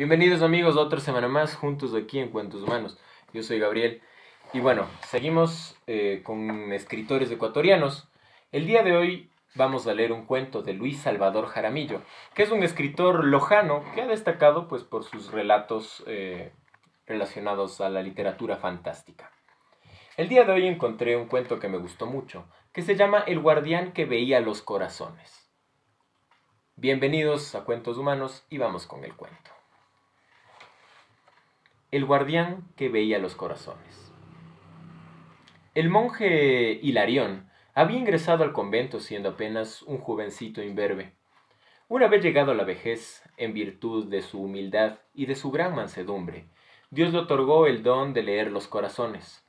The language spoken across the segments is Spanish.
Bienvenidos amigos a otra semana más juntos aquí en Cuentos Humanos. Yo soy Gabriel y bueno, seguimos eh, con escritores ecuatorianos. El día de hoy vamos a leer un cuento de Luis Salvador Jaramillo, que es un escritor lojano que ha destacado pues por sus relatos eh, relacionados a la literatura fantástica. El día de hoy encontré un cuento que me gustó mucho, que se llama El guardián que veía los corazones. Bienvenidos a Cuentos Humanos y vamos con el cuento el guardián que veía los corazones. El monje Hilarión había ingresado al convento siendo apenas un jovencito imberbe. Una vez llegado a la vejez, en virtud de su humildad y de su gran mansedumbre, Dios le otorgó el don de leer los corazones.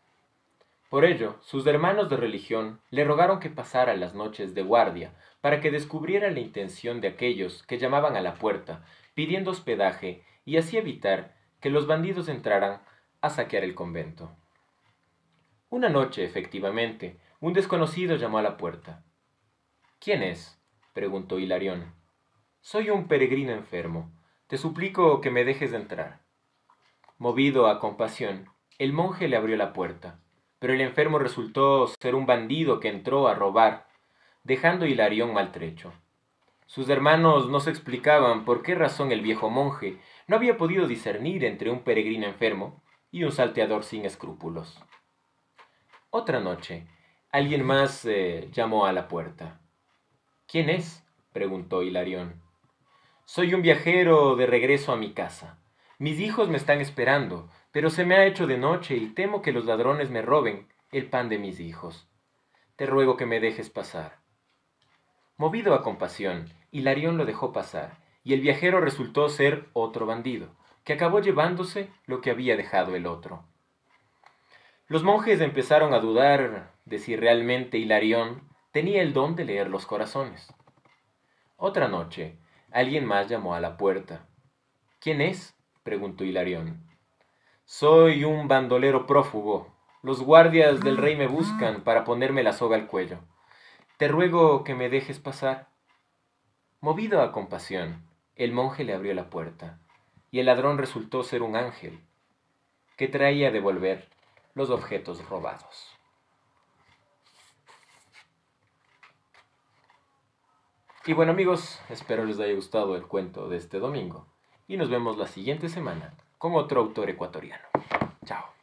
Por ello, sus hermanos de religión le rogaron que pasara las noches de guardia para que descubriera la intención de aquellos que llamaban a la puerta pidiendo hospedaje y así evitar que los bandidos entraran a saquear el convento. Una noche, efectivamente, un desconocido llamó a la puerta. ¿Quién es? preguntó Hilarión. Soy un peregrino enfermo. Te suplico que me dejes de entrar. Movido a compasión, el monje le abrió la puerta, pero el enfermo resultó ser un bandido que entró a robar, dejando a Hilarión maltrecho. Sus hermanos no se explicaban por qué razón el viejo monje no había podido discernir entre un peregrino enfermo y un salteador sin escrúpulos. Otra noche, alguien más eh, llamó a la puerta. ¿Quién es? preguntó Hilarión. Soy un viajero de regreso a mi casa. Mis hijos me están esperando, pero se me ha hecho de noche y temo que los ladrones me roben el pan de mis hijos. Te ruego que me dejes pasar. Movido a compasión, Hilarión lo dejó pasar, y el viajero resultó ser otro bandido, que acabó llevándose lo que había dejado el otro. Los monjes empezaron a dudar de si realmente Hilarión tenía el don de leer los corazones. Otra noche, alguien más llamó a la puerta. ¿Quién es? preguntó Hilarión. Soy un bandolero prófugo. Los guardias del rey me buscan para ponerme la soga al cuello. Te ruego que me dejes pasar. Movido a compasión, el monje le abrió la puerta, y el ladrón resultó ser un ángel, que traía de devolver los objetos robados. Y bueno amigos, espero les haya gustado el cuento de este domingo, y nos vemos la siguiente semana con otro autor ecuatoriano. Chao.